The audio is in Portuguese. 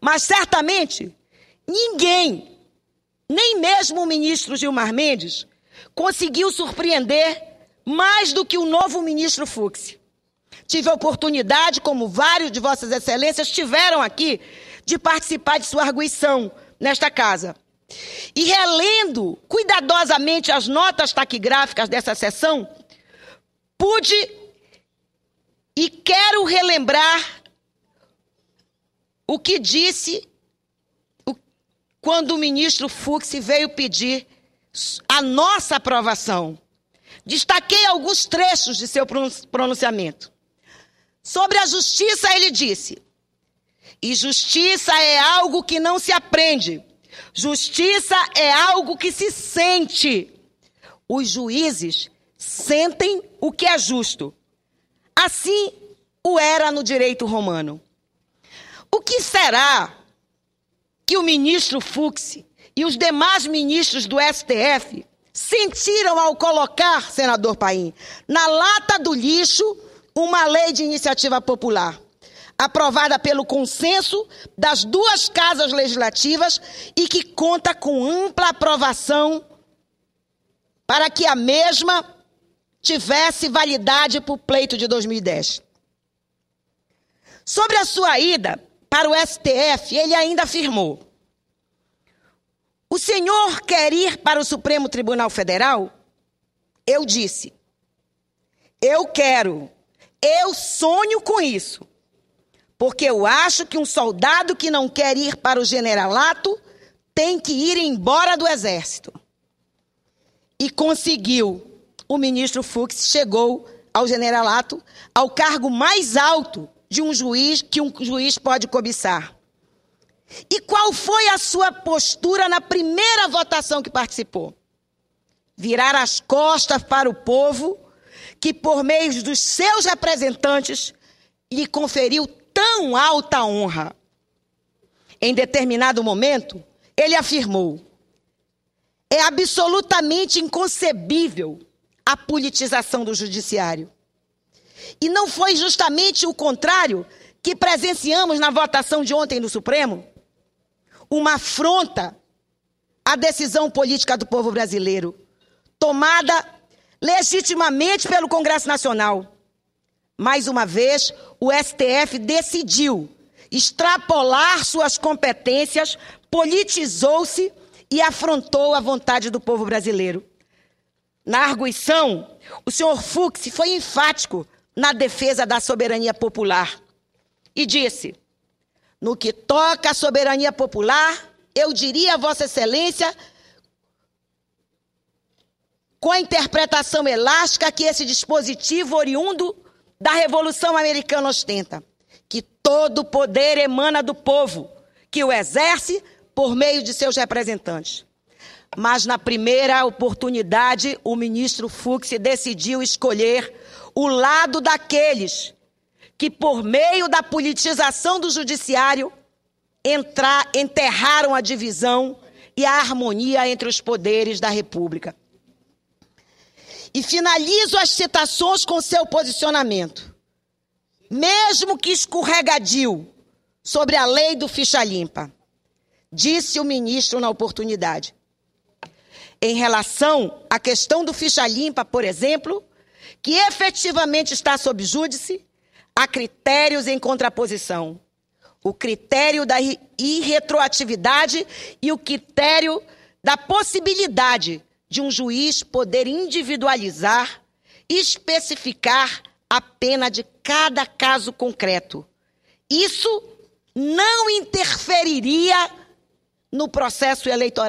Mas certamente ninguém, nem mesmo o ministro Gilmar Mendes, conseguiu surpreender mais do que o novo ministro Fux. Tive a oportunidade, como vários de vossas excelências tiveram aqui, de participar de sua arguição nesta casa. E relendo cuidadosamente as notas taquigráficas dessa sessão, pude e quero relembrar o que disse quando o ministro Fux veio pedir a nossa aprovação. Destaquei alguns trechos de seu pronunciamento. Sobre a justiça, ele disse: E justiça é algo que não se aprende, justiça é algo que se sente. Os juízes sentem o que é justo. Assim o era no direito romano. O que será que o ministro Fux e os demais ministros do STF sentiram ao colocar, senador Paim, na lata do lixo uma lei de iniciativa popular? aprovada pelo consenso das duas casas legislativas e que conta com ampla aprovação para que a mesma tivesse validade para o pleito de 2010. Sobre a sua ida para o STF, ele ainda afirmou: O senhor quer ir para o Supremo Tribunal Federal? Eu disse: Eu quero. Eu sonho com isso. Porque eu acho que um soldado que não quer ir para o generalato tem que ir embora do exército. E conseguiu. O ministro Fux chegou ao generalato, ao cargo mais alto de um juiz que um juiz pode cobiçar. E qual foi a sua postura na primeira votação que participou? Virar as costas para o povo que, por meio dos seus representantes, lhe conferiu tão alta honra. Em determinado momento, ele afirmou: é absolutamente inconcebível a politização do judiciário. E não foi justamente o contrário que presenciamos na votação de ontem no Supremo? Uma afronta à decisão política do povo brasileiro, tomada legitimamente pelo Congresso Nacional. Mais uma vez, o STF decidiu extrapolar suas competências, politizou-se e afrontou a vontade do povo brasileiro. Na arguição, o senhor Fux foi enfático na defesa da soberania popular e disse: No que toca à soberania popular, eu diria a Vossa Excelência, com a interpretação elástica que esse dispositivo oriundo da Revolução Americana ostenta, que todo poder emana do povo, que o exerce por meio de seus representantes. Mas na primeira oportunidade, o ministro Fux decidiu escolher o lado daqueles que, por meio da politização do judiciário, entrar, enterraram a divisão e a harmonia entre os poderes da República. E finalizo as citações com seu posicionamento. Mesmo que escorregadio sobre a lei do ficha limpa, disse o ministro na oportunidade em relação à questão do ficha limpa, por exemplo, que efetivamente está sob júdice, há critérios em contraposição. O critério da irretroatividade e o critério da possibilidade de um juiz poder individualizar, especificar a pena de cada caso concreto. Isso não interferiria no processo eleitoral.